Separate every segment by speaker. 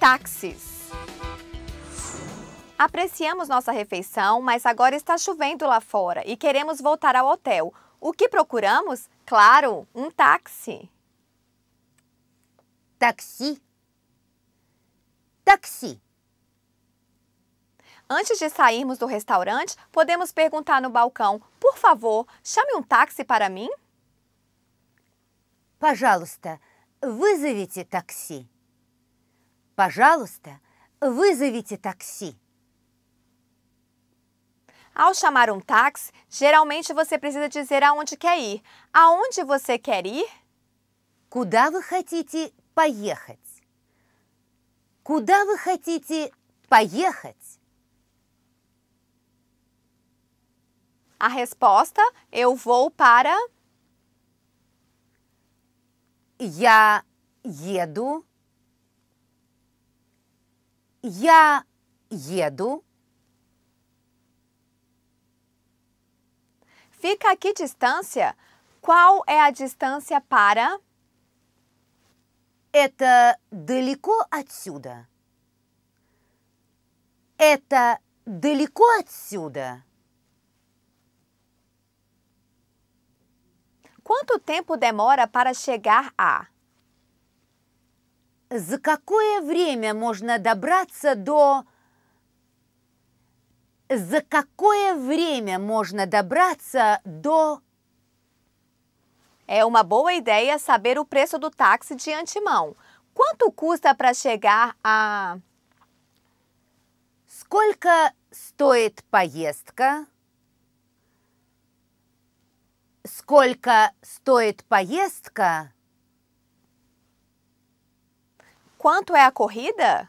Speaker 1: táxis. Apreciamos nossa refeição, mas agora está chovendo lá fora e queremos voltar ao hotel. O que procuramos? Claro, um táxi. Táxi. Táxi. Antes de sairmos do restaurante, podemos perguntar no balcão: Por favor, chame um táxi para mim?
Speaker 2: Пожалуйста, вызовите такси. Пожалуйста, вызовите такси.
Speaker 1: Ao chamar um táxi, geralmente você precisa dizer aonde quer ir. Aonde você quer ir?
Speaker 2: Куда вы хотите поехать? Куда вы хотите поехать?
Speaker 1: A resposta, eu vou para...
Speaker 2: Я еду Я еду.
Speaker 1: Fica a que distância? Qual é a distância para?
Speaker 2: Это далеко отсюда. Это далеко отсюда. Quanto tempo demora para chegar a? За какое время можно добраться до... За какое время можно добраться до... É uma boa ideia
Speaker 1: saber o preço do táxi de antemão. Quanto custa para chegar a...
Speaker 2: Сколько стоит поездка? Сколько стоит поездка? Quanto é a corrida?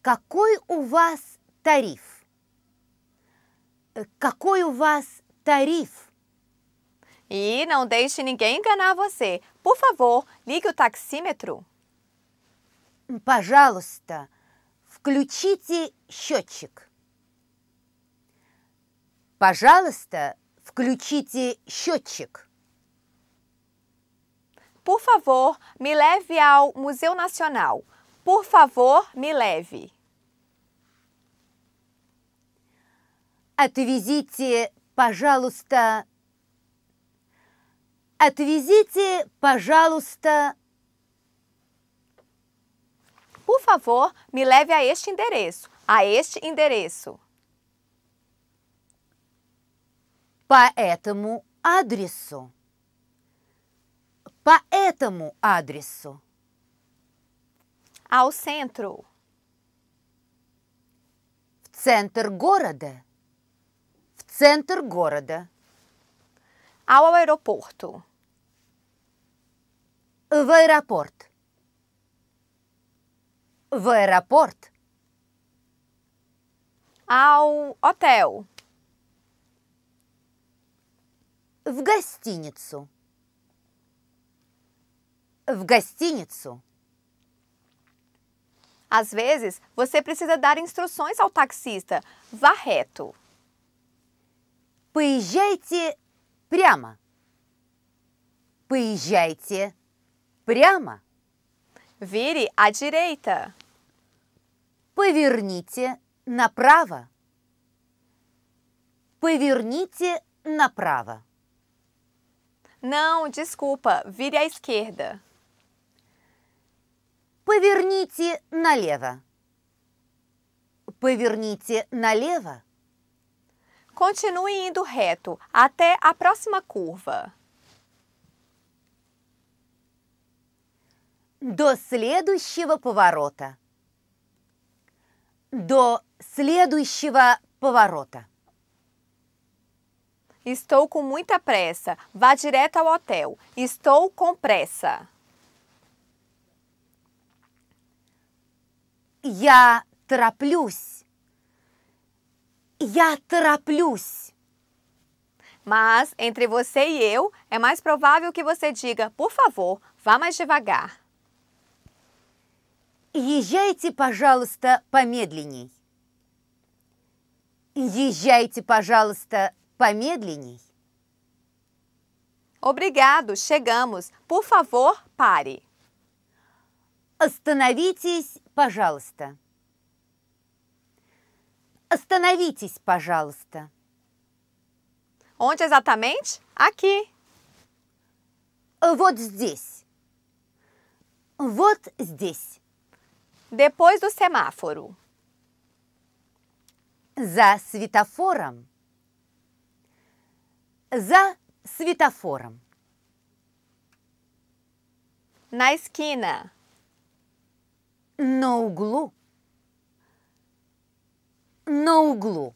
Speaker 2: Какой у вас тариф? Э, какой у вас тариф?
Speaker 1: E não deixe ninguém enganar você. Por favor, ligue o taxímetro.
Speaker 2: Пожалуйста, включите счетчик. Пожалуйста, включите счетчик.
Speaker 1: Por favor, me leve ao Museu
Speaker 2: Nacional. Por favor, me leve. Отвезите, пожалуйста. Отвезите, пожалуйста.
Speaker 1: Por favor, me leve a este endereço, a este endereço.
Speaker 2: По этому адресу. по этому адресу. Ao а центру. В центр города. В центр города. Ao а аэропорту. В аэропорт. В аэропорт. Ao а hotel. В гостиницу. в гостиницу.
Speaker 1: Às vezes, você precisa dar instruções ao taxista. Vá
Speaker 2: reto. Поезжайте прямо. Поезжайте прямо. Vire à direita. Поверните направо. Поверните направо.
Speaker 1: Não, desculpa, vire à esquerda.
Speaker 2: Поверните налево. Поверните налево.
Speaker 1: Continue indo reto até a próxima curva.
Speaker 2: До следующего поворота. До следующего поворота. Estou com muita pressa. Vá
Speaker 1: direto ao hotel. Estou com pressa. Я тороплюсь. Я тороплюсь. Mas entre você e eu, é mais provável que você diga, por favor, vá mais devagar.
Speaker 2: Езжайте, пожалуйста, помедленней. Езжайте, пожалуйста, помедленней. Obrigado, chegamos. Por favor, pare. Остановитесь, пожалуйста. Остановитесь, пожалуйста. Onde exatamente? Aqui. Вот здесь. Вот здесь.
Speaker 1: Depois do semáforo.
Speaker 2: За светофором. За светофором. На esquina.
Speaker 1: na uglu, no uglu,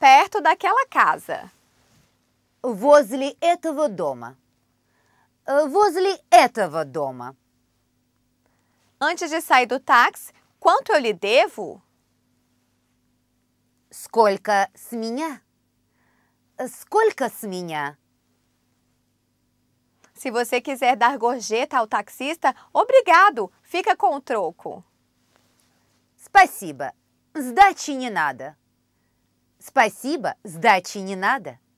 Speaker 1: perto daquela casa,
Speaker 2: возле этого дома, возле этого дома.
Speaker 1: Antes de sair do táxi, quanto eu lhe
Speaker 2: devo? Сколько с меня? Сколько с меня? Se você quiser dar gorjeta ao taxista, obrigado, fica com o troco. Спасибо, сдачи не надо. Спасибо, сдачи не надо.